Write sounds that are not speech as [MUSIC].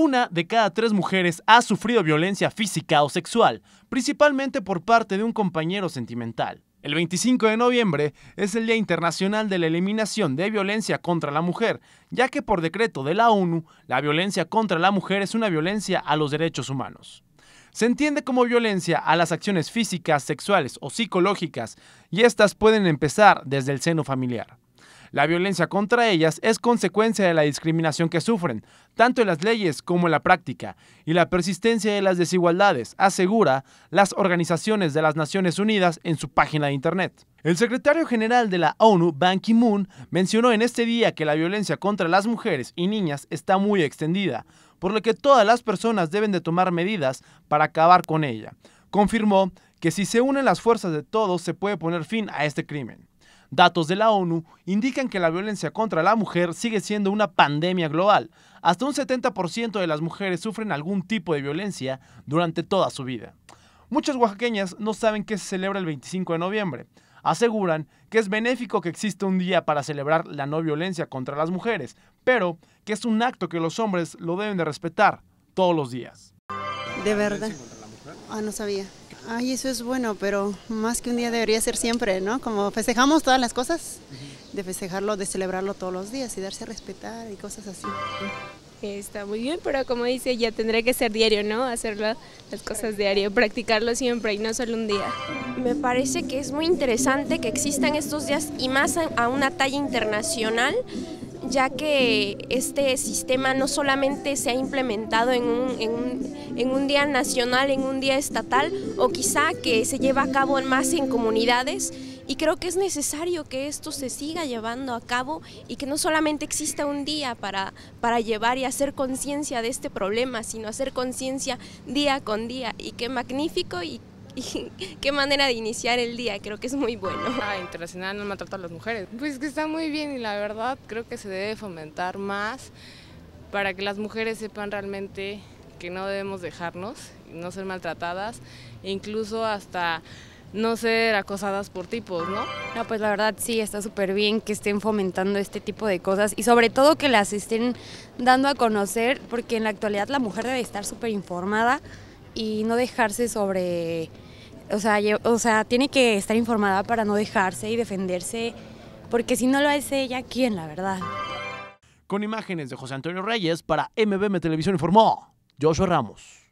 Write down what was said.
Una de cada tres mujeres ha sufrido violencia física o sexual, principalmente por parte de un compañero sentimental. El 25 de noviembre es el Día Internacional de la Eliminación de Violencia contra la Mujer, ya que por decreto de la ONU, la violencia contra la mujer es una violencia a los derechos humanos. Se entiende como violencia a las acciones físicas, sexuales o psicológicas, y estas pueden empezar desde el seno familiar. La violencia contra ellas es consecuencia de la discriminación que sufren, tanto en las leyes como en la práctica, y la persistencia de las desigualdades, asegura las organizaciones de las Naciones Unidas en su página de Internet. El secretario general de la ONU, Ban Ki-moon, mencionó en este día que la violencia contra las mujeres y niñas está muy extendida, por lo que todas las personas deben de tomar medidas para acabar con ella. Confirmó que si se unen las fuerzas de todos se puede poner fin a este crimen. Datos de la ONU indican que la violencia contra la mujer sigue siendo una pandemia global. Hasta un 70% de las mujeres sufren algún tipo de violencia durante toda su vida. Muchas oaxaqueñas no saben que se celebra el 25 de noviembre. Aseguran que es benéfico que exista un día para celebrar la no violencia contra las mujeres, pero que es un acto que los hombres lo deben de respetar todos los días. De verdad. Ah, no sabía. Ay, eso es bueno, pero más que un día debería ser siempre, ¿no? Como festejamos todas las cosas, de festejarlo, de celebrarlo todos los días y darse a respetar y cosas así. Está muy bien, pero como dice, ya tendría que ser diario, ¿no? Hacerlo las cosas diario, practicarlo siempre y no solo un día. Me parece que es muy interesante que existan estos días y más a una talla internacional ya que este sistema no solamente se ha implementado en un, en un, día nacional, en un día estatal, o quizá que se lleva a cabo más en comunidades, y creo que es necesario que esto se siga llevando a cabo y que no solamente exista un día para, para llevar y hacer conciencia de este problema, sino hacer conciencia día con día. Y qué magnífico y [LAUGHS] qué manera de iniciar el día, creo que es muy bueno. Ah, Internacional no maltrata a las mujeres. Pues que está muy bien y la verdad creo que se debe fomentar más para que las mujeres sepan realmente que no debemos dejarnos, no ser maltratadas, e incluso hasta no ser acosadas por tipos, ¿no? No, pues la verdad sí, está súper bien que estén fomentando este tipo de cosas y sobre todo que las estén dando a conocer, porque en la actualidad la mujer debe estar súper informada y no dejarse sobre, o sea, o sea, tiene que estar informada para no dejarse y defenderse, porque si no lo hace ella, ¿quién, la verdad? Con imágenes de José Antonio Reyes para MBM Televisión informó Joshua Ramos.